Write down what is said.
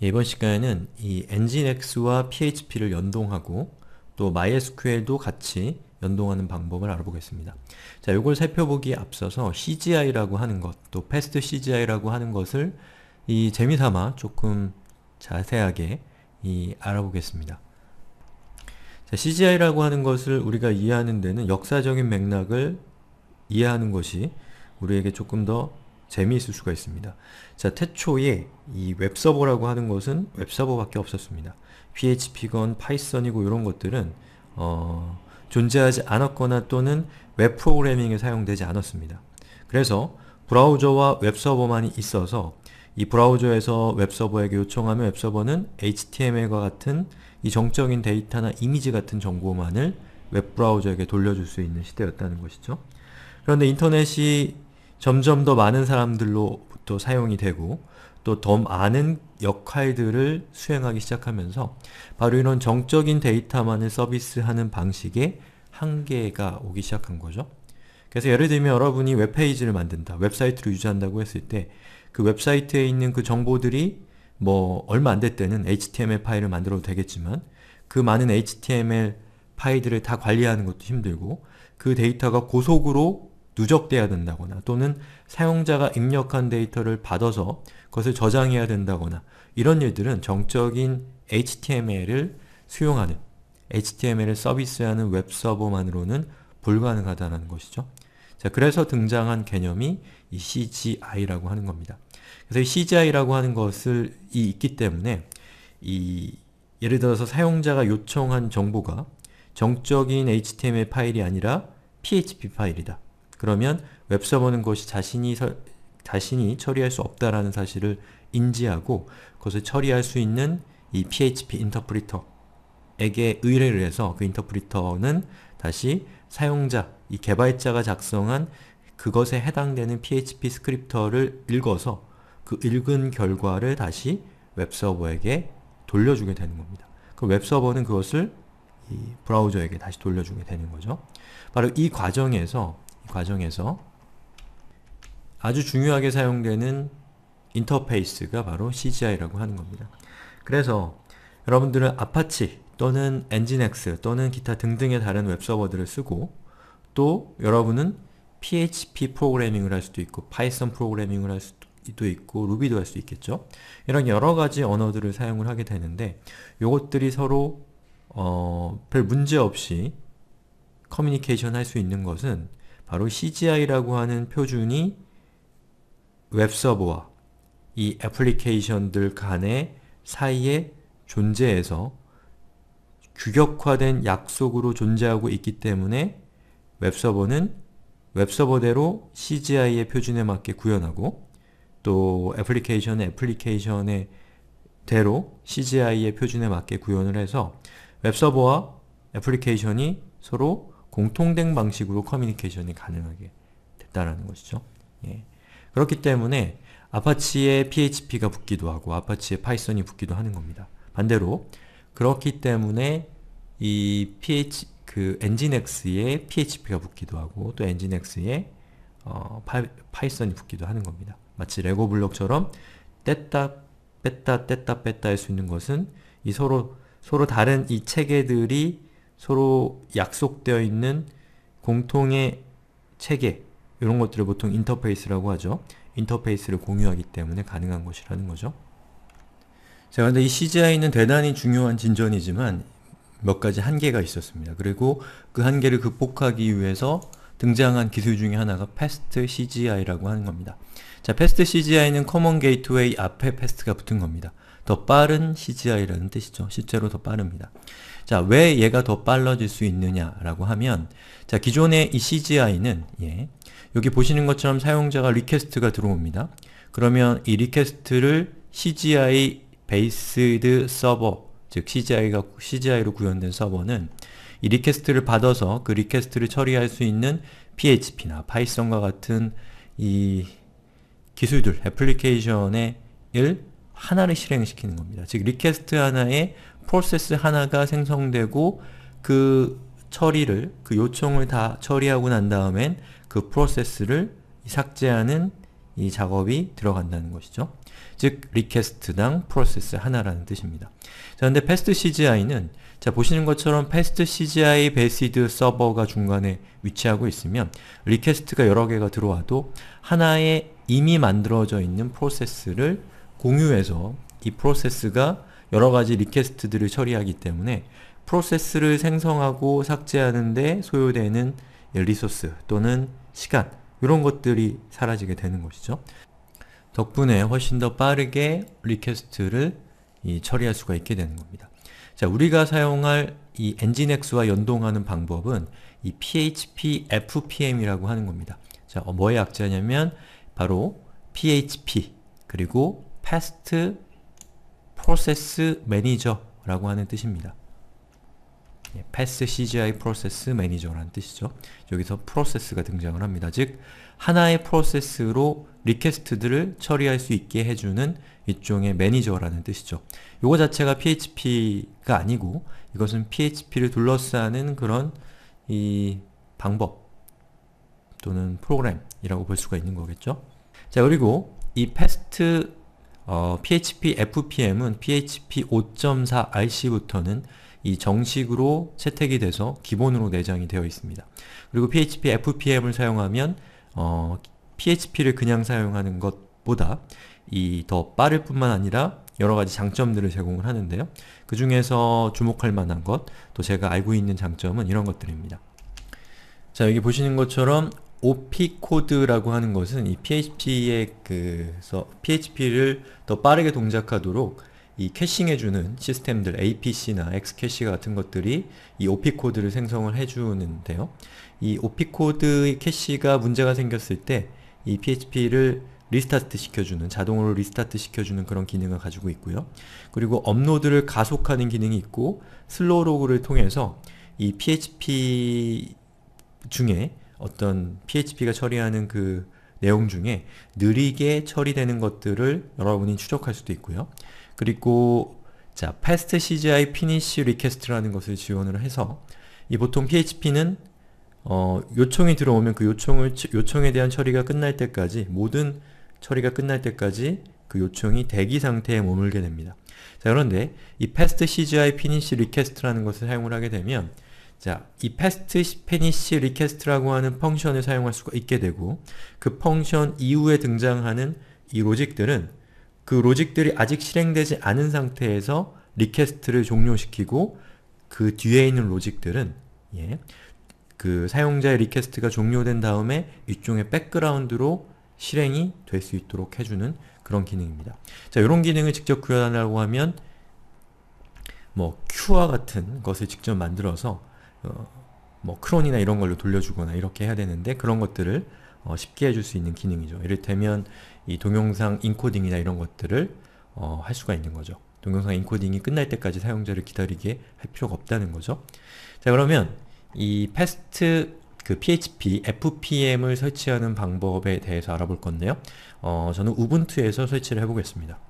이번 시간에는 이 엔진엑스와 PHP를 연동하고 또 MySQL도 같이 연동하는 방법을 알아보겠습니다. 자, 이걸 살펴보기에 앞서서 CGI라고 하는 것, 또 패스트 CGI라고 하는 것을 이 재미삼아 조금 자세하게 이 알아보겠습니다. 자, CGI라고 하는 것을 우리가 이해하는 데는 역사적인 맥락을 이해하는 것이 우리에게 조금 더 재미있을 수가 있습니다. 자, 태초에 이 웹서버라고 하는 것은 웹서버밖에 없었습니다. PHP건 파이썬이고 이런 것들은 어, 존재하지 않았거나 또는 웹 프로그래밍에 사용되지 않았습니다. 그래서 브라우저와 웹서버만이 있어서 이 브라우저에서 웹서버에게 요청하면 웹서버는 HTML과 같은 이 정적인 데이터나 이미지 같은 정보만을 웹브라우저에게 돌려줄 수 있는 시대였다는 것이죠. 그런데 인터넷이 점점 더 많은 사람들로부터 사용이 되고 또 더 많은 역할들을 수행하기 시작하면서 바로 이런 정적인 데이터만을 서비스하는 방식에 한계가 오기 시작한 거죠. 그래서 예를 들면 여러분이 웹페이지를 만든다, 웹사이트를 유지한다고 했을 때 그 웹사이트에 있는 그 정보들이 뭐 얼마 안 될 때는 HTML 파일을 만들어도 되겠지만 그 많은 HTML 파일들을 다 관리하는 것도 힘들고 그 데이터가 고속으로 누적돼야 된다거나 또는 사용자가 입력한 데이터를 받아서 그것을 저장해야 된다거나 이런 일들은 정적인 HTML을 수용하는 HTML을 서비스하는 웹서버만으로는 불가능하다는 것이죠. 자, 그래서 등장한 개념이 이 CGI라고 하는 겁니다. 그래서 이 CGI라고 하는 것을 이 있기 때문에 이 예를 들어서 사용자가 요청한 정보가 정적인 HTML 파일이 아니라 PHP 파일이다. 그러면 웹서버는 것이 자신이 서, 자신이 처리할 수 없다라는 사실을 인지하고 그것을 처리할 수 있는 이 PHP 인터프리터에게 의뢰를 해서 그 인터프리터는 다시 사용자, 이 개발자가 작성한 그것에 해당되는 PHP 스크립터를 읽어서 그 읽은 결과를 다시 웹서버에게 돌려주게 되는 겁니다. 그 웹서버는 그것을 브라우저에게 다시 돌려주게 되는 거죠. 바로 이 과정에서 과정에서 아주 중요하게 사용되는 인터페이스가 바로 CGI라고 하는 겁니다. 그래서 여러분들은 아파치 또는 엔진엑 또는 기타 등등의 다른 웹서버들을 쓰고 또 여러분은 PHP 프로그래밍을 할 수도 있고 파이썬 프로그래밍을 할 수도 있고 루비도 할 수 있겠죠. 이런 여러가지 언어들을 사용을 하게 되는데 요것들이 서로 어, 별 문제없이 커뮤니케이션 할 수 있는 것은 바로 CGI라고 하는 표준이 웹서버와 이 애플리케이션들 간의 사이에 존재해서 규격화된 약속으로 존재하고 있기 때문에 웹서버는 웹서버대로 CGI의 표준에 맞게 구현하고 또 애플리케이션은 애플리케이션의 대로 CGI의 표준에 맞게 구현을 해서 웹서버와 애플리케이션이 서로 공통된 방식으로 커뮤니케이션이 가능하게 됐다라는 것이죠. 예. 그렇기 때문에 아파치에 PHP가 붙기도 하고 아파치에 파이썬이 붙기도 하는 겁니다. 반대로 그렇기 때문에 이 PH 그 엔진X에 PHP가 붙기도 하고 또 엔진X에 어, 파이썬이 붙기도 하는 겁니다. 마치 레고 블록처럼 뗐다 뺐다 뗐다 뺐다 할 수 있는 것은 이 서로 서로 다른 이 체계들이 서로 약속되어 있는 공통의 체계 이런 것들을 보통 인터페이스라고 하죠. 인터페이스를 공유하기 때문에 가능한 것이라는 거죠. 자, 그런데 이 CGI는 대단히 중요한 진전이지만 몇 가지 한계가 있었습니다. 그리고 그 한계를 극복하기 위해서 등장한 기술 중에 하나가 패스트 CGI라고 하는 겁니다. 자, 패스트 CGI는 커먼 게이트웨이 앞에 패스트가 붙은 겁니다. 더 빠른 CGI라는 뜻이죠. 실제로 더 빠릅니다. 자, 왜 얘가 더 빨라질 수 있느냐라고 하면 자, 기존의 이 CGI는 예, 여기 보시는 것처럼 사용자가 리퀘스트가 들어옵니다. 그러면 이 리퀘스트를 CGI 베이스드 서버, 즉 CGI가, CGI로 구현된 서버는 이 리퀘스트를 받아서 그 리퀘스트를 처리할 수 있는 PHP나 파이썬과 같은 이 기술들, 애플리케이션의 일 하나를 실행시키는 겁니다. 즉 리퀘스트 하나에 프로세스 하나가 생성되고 그 처리를, 그 요청을 다 처리하고 난 다음엔 그 프로세스를 삭제하는 이 작업이 들어간다는 것이죠. 즉, 리퀘스트당 프로세스 하나라는 뜻입니다. 그런데 패스트 CGI는 자, 보시는 것처럼 패스트 CGI 베이스드 서버가 중간에 위치하고 있으면 리퀘스트가 여러 개가 들어와도 하나의 이미 만들어져 있는 프로세스를 공유해서 이 프로세스가 여러 가지 리퀘스트들을 처리하기 때문에 프로세스를 생성하고 삭제하는데 소요되는 리소스 또는 시간 이런 것들이 사라지게 되는 것이죠. 덕분에 훨씬 더 빠르게 리퀘스트를 처리할 수가 있게 되는 겁니다. 자, 우리가 사용할 이 엔진엑스와 연동하는 방법은 이 PHP FPM이라고 하는 겁니다. 자, 어, 뭐의 약자냐면 바로 PHP 그리고 Past Process Manager라고 하는 뜻입니다. 예, pass CGI 프로세스 매니저라는 뜻이죠. 여기서 프로세스가 등장을 합니다. 즉 하나의 프로세스로 리퀘스트들을 처리할 수 있게 해주는 일종의 매니저라는 뜻이죠. 요거 자체가 PHP가 아니고 이것은 PHP를 둘러싸는 그런 이 방법 또는 프로그램이라고 볼 수가 있는 거겠죠. 자 그리고 이 패스트 어, PHP FPM은 PHP 5.4 RC부터는 이 정식으로 채택이 돼서 기본으로 내장이 되어 있습니다. 그리고 PHP FPM을 사용하면 어, PHP를 그냥 사용하는 것보다 이 더 빠를 뿐만 아니라 여러가지 장점들을 제공을 하는데요. 그 중에서 주목할 만한 것, 또 제가 알고 있는 장점은 이런 것들입니다. 자, 여기 보시는 것처럼 OP 코드라고 하는 것은 이 PHP의 그, PHP를 더 빠르게 동작하도록 이 캐싱해주는 시스템들 APC나 x c a 캐 e 같은 것들이 이 OP 코드를 생성을 해주는데요. 이 OP 코드의 캐시가 문제가 생겼을 때 이 PHP를 리스타트 시켜주는 자동으로 리스타트 시켜주는 그런 기능을 가지고 있고요. 그리고 업로드를 가속하는 기능이 있고 슬로우 로그를 통해서 이 PHP 중에 어떤 PHP가 처리하는 그 내용 중에 느리게 처리되는 것들을 여러분이 추적할 수도 있고요. 그리고 자, past CGI finish request라는 것을 지원을 해서 이 보통 PHP는 어, 요청이 들어오면 그 요청을 요청에 대한 처리가 끝날 때까지 모든 처리가 끝날 때까지 그 요청이 대기 상태에 머물게 됩니다. 자, 그런데 이 past CGI finish request라는 것을 사용을 하게 되면 자, 이 past finish request라고 하는 펑션을 사용할 수가 있게 되고 그 펑션 이후에 등장하는 이 로직들은 그 로직들이 아직 실행되지 않은 상태에서 리퀘스트를 종료시키고 그 뒤에 있는 로직들은 예, 그 사용자의 리퀘스트가 종료된 다음에 일종의 백그라운드로 실행이 될 수 있도록 해주는 그런 기능입니다. 자, 이런 기능을 직접 구현하려고 하면 뭐 큐와 같은 것을 직접 만들어서 어, 뭐 크론이나 이런 걸로 돌려주거나 이렇게 해야 되는데 그런 것들을 어, 쉽게 해줄 수 있는 기능이죠. 이를테면 이 동영상 인코딩이나 이런 것들을 어, 할 수가 있는 거죠. 동영상 인코딩이 끝날 때까지 사용자를 기다리게 할 필요가 없다는 거죠. 자 그러면 이 패스트 그 PHP, FPM을 설치하는 방법에 대해서 알아볼 건데요. 어, 저는 우분투에서 설치를 해보겠습니다.